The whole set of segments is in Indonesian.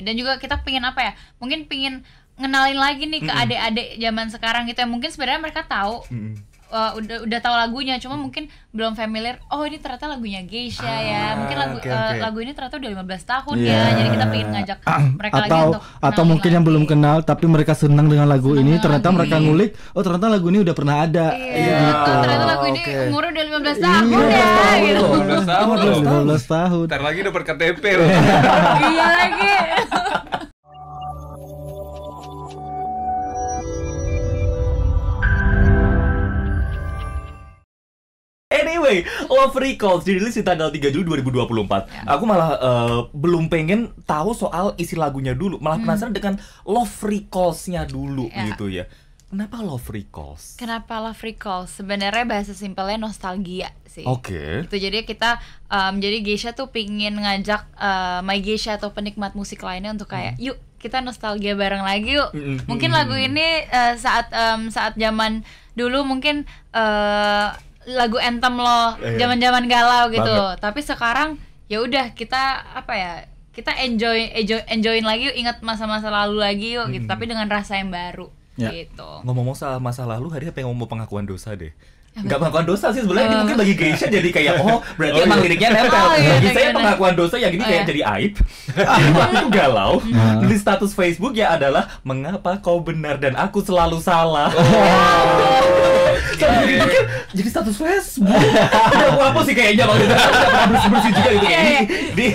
dan juga kita pingin apa ya mungkin pingin ngenalin lagi nih ke mm -mm. adik zaman sekarang gitu ya mungkin sebenarnya mereka tahu mm -mm uh, udah udah tahu lagunya cuma hmm. mungkin belum familiar oh ini ternyata lagunya Geisha ya. ah, ya mungkin lagu okay, eh, okay. Uh, lagu ini ternyata udah 15 tahun yeah. ya iya. jadi kita pengen ngajak ah, mereka atau, lagi untuk atau mungkin lagi. yang belum kenal tapi mereka senang dengan lagu senang ini ternyata lagi. mereka ngulik oh ternyata lagu ini udah pernah ada yeah. Yeah. gitu oh, ternyata lagu ini okay. umurnya udah 15 iya, tahun yeah. ya gitu 15 tahun 15 tahun, 15 tahun. Ntar lagi udah berKTP loh iya, iya lagi way, Love Recalls dirilis di tanggal 3 Juli 2024. Ya. Aku malah uh, belum pengen tahu soal isi lagunya dulu, malah hmm. penasaran dengan Love Recalls-nya dulu ya. gitu ya. Kenapa love recalls? Kenapa love recalls? Sebenarnya bahasa simpelnya nostalgia sih. Oke. Okay. Itu jadi kita um, jadi Geisha tuh pingin ngajak uh, my Geisha atau penikmat musik lainnya untuk kayak hmm. yuk kita nostalgia bareng lagi yuk. -hmm. hmm, hmm mungkin lagu ini uh, saat um, saat zaman dulu mungkin uh, lagu anthem lo iya, iya. zaman-zaman galau gitu. Banget. Tapi sekarang ya udah kita apa ya? Kita enjoy, enjoy enjoyin lagi yuk, ingat masa-masa lalu lagi yuk gitu. hmm. gitu. Tapi dengan rasa yang baru ya. gitu. Ngomong-ngomong soal masa lalu, hari apa yang mau pengakuan dosa deh? Gak pengakuan dosa sih sebenarnya ini mungkin bagi oh. Geisha jadi kayak oh berarti oh, iya. emang iya. liriknya nempel. Oh, iya, bagi saya pengakuan dosa yang ini oh, kayak iya. jadi aib. itu galau. Hmm. Di status Facebook ya adalah mengapa kau benar dan aku selalu salah. Oh. Sampai yeah, iya. jadi status Facebook. Udah aku hapus sih kayaknya bang udah bersih bersih juga gitu iya, iya. ini. Di,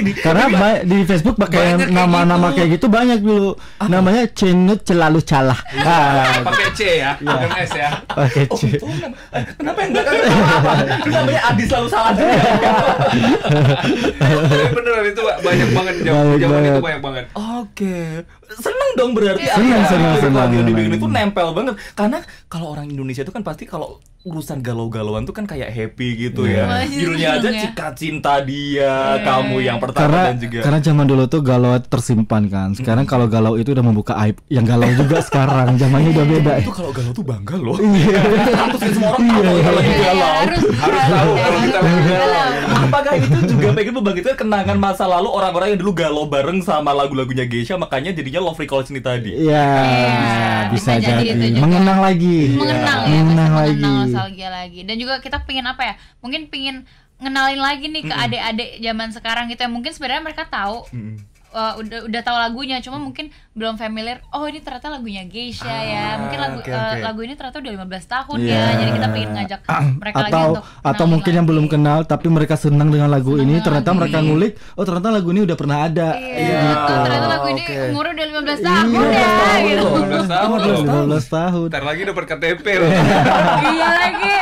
ini. Karena di Facebook pakai nama-nama gitu. kayak gitu banyak dulu. Namanya Cenut Celalu Calah. Ah. Pakai C ya, bukan S ya. Pakai C. Oh, kan. eh, kenapa yang belakang apa? Namanya Adi selalu salah juga. Beneran itu banyak banget zaman itu banyak banget. Oke seneng dong berarti seneng, seneng, seneng, seneng, itu nempel banget karena kalau orang Indonesia itu kan pasti kalau urusan galau-galauan tuh kan kayak happy gitu iya. ya. Judulnya aja ya. cinta Cinta Dia, iya. kamu yang pertama karena, dan juga. Karena zaman dulu tuh galau tersimpan kan. Sekarang kalau galau itu udah membuka aib. Yang galau juga sekarang zamannya udah beda. Ya. Itu kalau galau tuh bangga loh. Iya. Harus semua orang tahu kalau galau. Harus tahu kalau kita apakah itu juga pengen membangkitkan kenangan masa lalu orang-orang yang dulu galau bareng sama lagu-lagunya Geisha makanya jadinya Love recall ini tadi iya ya bisa, bisa jadi, jadi. mengenang lagi mengenang ya, ya mengenang lagi mengenang lagi dan juga kita pengen apa ya mungkin pengen ngenalin lagi nih ke mm -mm. adik-adik zaman sekarang gitu ya mungkin sebenarnya mereka tahu mm -mm uh, udah udah tahu lagunya cuma hmm. mungkin belum familiar oh ini ternyata lagunya Geisha ah, ya mungkin lagu okay, eh, okay. Uh, lagu ini ternyata udah 15 tahun yeah. ya iya. jadi kita pengen ngajak ah, mereka atau, lagi untuk atau mungkin lagi. yang belum kenal tapi mereka senang dengan lagu senang ini ternyata lagi. mereka ngulik oh ternyata lagu ini udah pernah ada yeah. Iya, oh, gitu oh, ternyata lagu ini okay. umurnya udah 15 tahun yeah. ya gitu 15 tahun 15 tahun, tahun. Ntar lagi udah KTP loh iya, iya lagi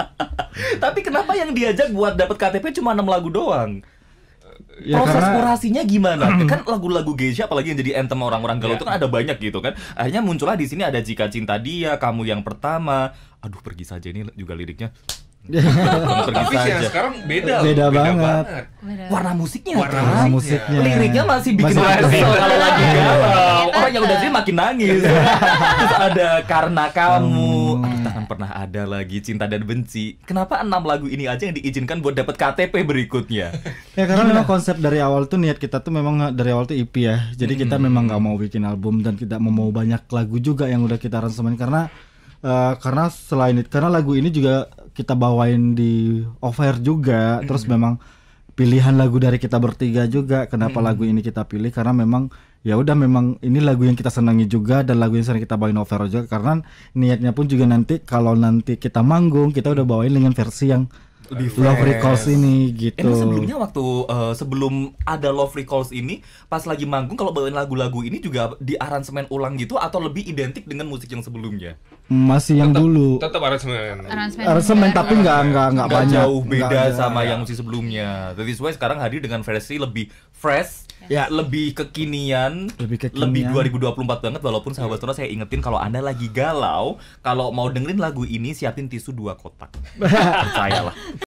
tapi kenapa yang diajak buat dapat KTP cuma enam lagu doang ya, proses karena... kurasinya gimana hmm. kan lagu-lagu geisha apalagi yang jadi anthem orang-orang galau ya. itu kan ada banyak gitu kan akhirnya muncullah di sini ada jika cinta dia kamu yang pertama aduh pergi saja ini juga liriknya Tapi Ya, sekarang beda Beda, banget. beda banget. banget. Warna musiknya. Warna kan? musiknya. Liriknya masih bikin masih kalau lagi iya. galau. Orang yang udah sih makin nangis. Terus ada karena kamu, pernah ada lagi cinta dan benci. Kenapa enam lagu ini aja yang diizinkan buat dapat KTP berikutnya? ya karena memang konsep dari awal tuh niat kita tuh memang eh, dari awal tuh EP ya. Jadi hmm. kita memang nggak mau bikin album dan kita mau banyak lagu juga yang udah kita ransemen karena uh, karena selain itu karena lagu ini juga kita bawain di offer juga. Hmm. Terus memang pilihan lagu dari kita bertiga juga. Kenapa hmm. lagu ini kita pilih? Karena memang ya udah memang ini lagu yang kita senangi juga dan lagu yang sering kita bawain over juga karena niatnya pun juga nanti kalau nanti kita manggung kita udah bawain dengan versi yang lebih Love Recalls ini gitu. Ini sebelumnya waktu uh, sebelum ada Love Recalls ini, pas lagi manggung kalau bawain lagu-lagu ini juga di aransemen ulang gitu atau lebih identik dengan musik yang sebelumnya? Masih yang tetep, dulu. Tetap aransemen. Aransemen, aransemen tapi nggak nggak nggak banyak. jauh beda enggak, sama enggak. yang musik sebelumnya. Jadi sesuai sekarang hadir dengan versi lebih fresh ya lebih kekinian lebih kekinian lebih 2024 banget walaupun sahabat iya. Tunas saya ingetin kalau Anda lagi galau kalau mau dengerin lagu ini siapin tisu dua kotak percayalah